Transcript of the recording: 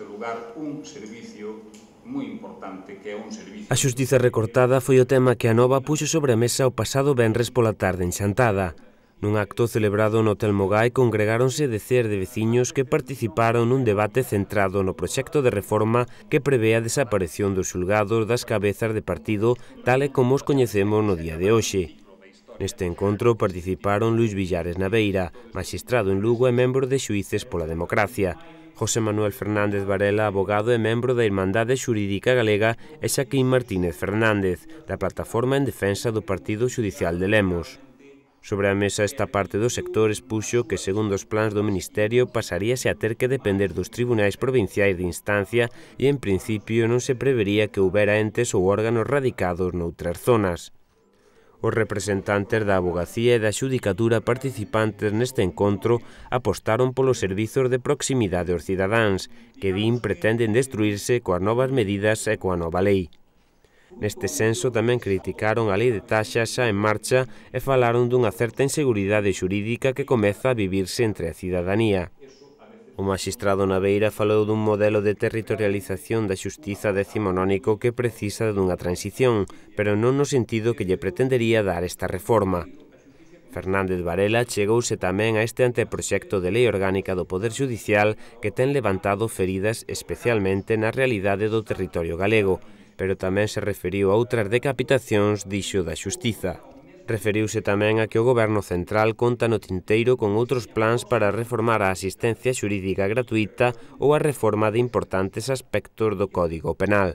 neste lugar un servicio moi importante que é un servicio... A xustiza recortada foi o tema que a Nova puxo sobre a mesa o pasado venres pola tarde en Xantada. Nun acto celebrado no Hotel Mogai congregáronse de cer de veciños que participaron nun debate centrado no proxecto de reforma que prevé a desaparición dos xulgados das cabezas de partido tal e como os coñecemos no día de hoxe. Neste encontro participaron Luis Villares Naveira, magistrado en Lugo e membro de Xuíces pola Democracia, José Manuel Fernández Varela, abogado e membro da Irmandade Xurídica Galega e Xaquín Martínez Fernández, da Plataforma en Defensa do Partido Judicial de Lemos. Sobre a mesa esta parte do sector expuxo que, segundo os plans do Ministerio, pasaríase a ter que depender dos tribunais provinciais de instancia e, en principio, non se prevería que houbera entes ou órganos radicados noutras zonas. Os representantes da Abogacía e da Xudicatura participantes neste encontro apostaron polos servizos de proximidade aos cidadáns, que din pretenden destruirse coas novas medidas e coa nova lei. Neste senso tamén criticaron a lei de taxas xa en marcha e falaron dunha certa inseguridade xurídica que comeza a vivirse entre a cidadanía. O magistrado Naveira falou dun modelo de territorialización da xustiza decimonónico que precisa dunha transición, pero non no sentido que lle pretendería dar esta reforma. Fernández Varela chegouse tamén a este anteproxecto de lei orgánica do Poder Judicial que ten levantado feridas especialmente na realidade do territorio galego, pero tamén se referiu a outras decapitacións, dixo da Xustiza. Referiuse tamén a que o Goberno Central conta no tinteiro con outros plans para reformar a asistencia xurídica gratuita ou a reforma de importantes aspectos do Código Penal.